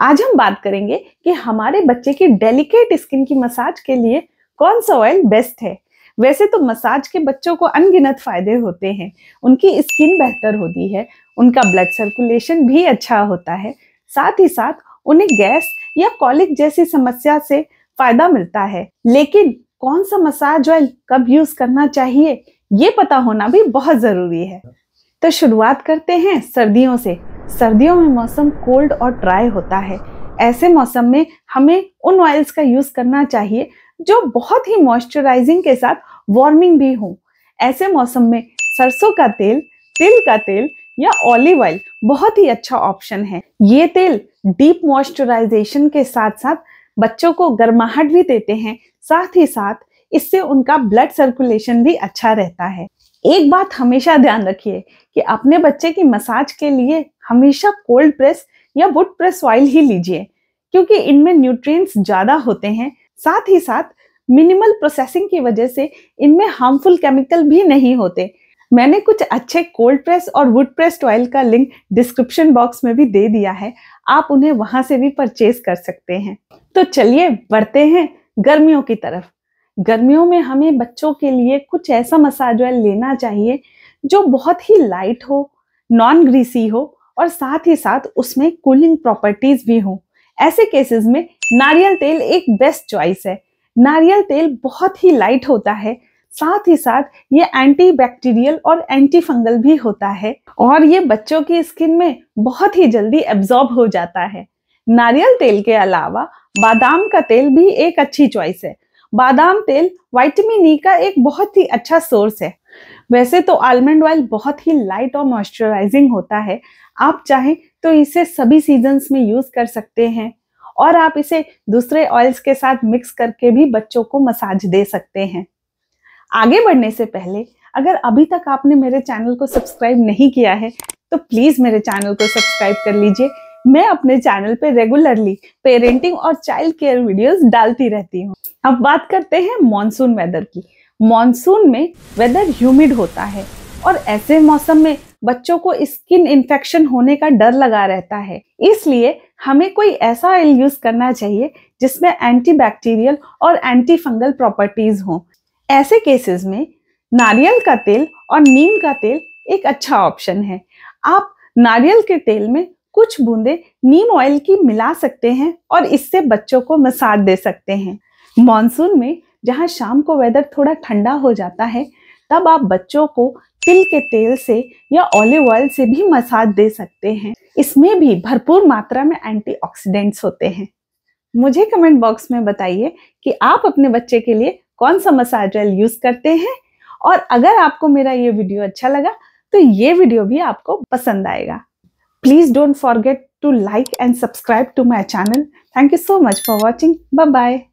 आज हम बात करेंगे कि हमारे बच्चे की डेलिकेट स्किन की मसाज के लिए कौन सा ऑयल बेस्ट है वैसे तो मसाज के बच्चों को अनगिनत फायदे होते हैं उनकी स्किन बेहतर होती है उनका ब्लड सर्कुलेशन भी अच्छा होता है साथ ही साथ उन्हें गैस या कॉलिक जैसी समस्या से फायदा मिलता है लेकिन कौन सा मसाज ऑयल कब यूज करना चाहिए ये पता होना भी बहुत जरूरी है तो शुरुआत करते हैं सर्दियों से सर्दियों में मौसम कोल्ड और ड्राई होता है ऐसे मौसम में हमें उन ऑयल्स का यूज़ करना चाहिए जो बहुत ही मॉइस्चराइजिंग के साथ वार्मिंग भी हो ऐसे मौसम में सरसों का तेल तिल का तेल या ऑलिव ऑयल बहुत ही अच्छा ऑप्शन है ये तेल डीप मॉइस्चराइजेशन के साथ साथ बच्चों को गर्माहट भी देते हैं साथ ही साथ इससे उनका ब्लड सर्कुलेशन भी अच्छा रहता है एक बात हमेशा ध्यान रखिए कि अपने बच्चे की मसाज के लिए हमेशा कोल्ड प्रेस या वुड प्रेस ऑयल ही लीजिए क्योंकि इनमें न्यूट्रिएंट्स ज़्यादा होते हैं साथ ही साथ मिनिमल प्रोसेसिंग की वजह से इनमें हार्मफुल केमिकल भी नहीं होते मैंने कुछ अच्छे कोल्ड प्रेस और वुड प्रेस ऑयल का लिंक डिस्क्रिप्शन बॉक्स में भी दे दिया है आप उन्हें वहां से भी परचेज कर सकते हैं तो चलिए बढ़ते हैं गर्मियों की तरफ गर्मियों में हमें बच्चों के लिए कुछ ऐसा मसाज ऑयल लेना चाहिए जो बहुत ही लाइट हो नॉन ग्रीसी हो और साथ ही साथ उसमें कूलिंग प्रॉपर्टीज भी हो ऐसे केसेस में नारियल तेल एक बेस्ट चॉइस है नारियल तेल बहुत ही लाइट होता है साथ ही साथ ये एंटी बैक्टीरियल और एंटी फंगल भी होता है और ये बच्चों की स्किन में बहुत ही जल्दी एब्जॉर्ब हो जाता है नारियल तेल के अलावा बादाम का तेल भी एक अच्छी चॉइस है बादाम तेल वाइटमिन ई e का एक बहुत ही अच्छा सोर्स है वैसे तो आलमंड ऑयल बहुत ही लाइट और मॉइस्चराइजिंग होता है आप चाहें तो इसे सभी सीजन्स में यूज कर सकते हैं और आप इसे दूसरे ऑयल्स के साथ मिक्स करके भी बच्चों को मसाज दे सकते हैं आगे बढ़ने से पहले अगर अभी तक आपने मेरे चैनल को सब्सक्राइब नहीं किया है तो प्लीज़ मेरे चैनल को सब्सक्राइब कर लीजिए मैं अपने चैनल पे रेगुलरली पेरेंटिंग और चाइल्ड केयर वीडियोस डालती रहती हूँ अब बात करते हैं मॉनसून वेदर की मॉनसून में वेदर ह्यूमिड होता है और ऐसे मौसम में बच्चों को स्किन इन्फेक्शन होने का डर लगा रहता है इसलिए हमें कोई ऐसा ऑयल यूज करना चाहिए जिसमें एंटीबैक्टीरियल और एंटी फंगल प्रॉपर्टीज हों ऐसे केसेस में नारियल का तेल और नीम का तेल एक अच्छा ऑप्शन है आप नारियल के तेल में कुछ बूंदे नीम ऑयल की मिला सकते हैं और इससे बच्चों को मसाज दे सकते हैं मानसून में जहाँ शाम को वेदर थोड़ा ठंडा हो जाता है तब आप बच्चों को तिल के तेल से या ऑलिव ऑयल से भी मसाज दे सकते हैं इसमें भी भरपूर मात्रा में एंटीऑक्सीडेंट्स होते हैं मुझे कमेंट बॉक्स में बताइए कि आप अपने बच्चे के लिए कौन सा मसाज ऑयल यूज करते हैं और अगर आपको मेरा ये वीडियो अच्छा लगा तो ये वीडियो भी आपको पसंद आएगा Please don't forget to like and subscribe to my channel. Thank you so much for watching. Bye-bye.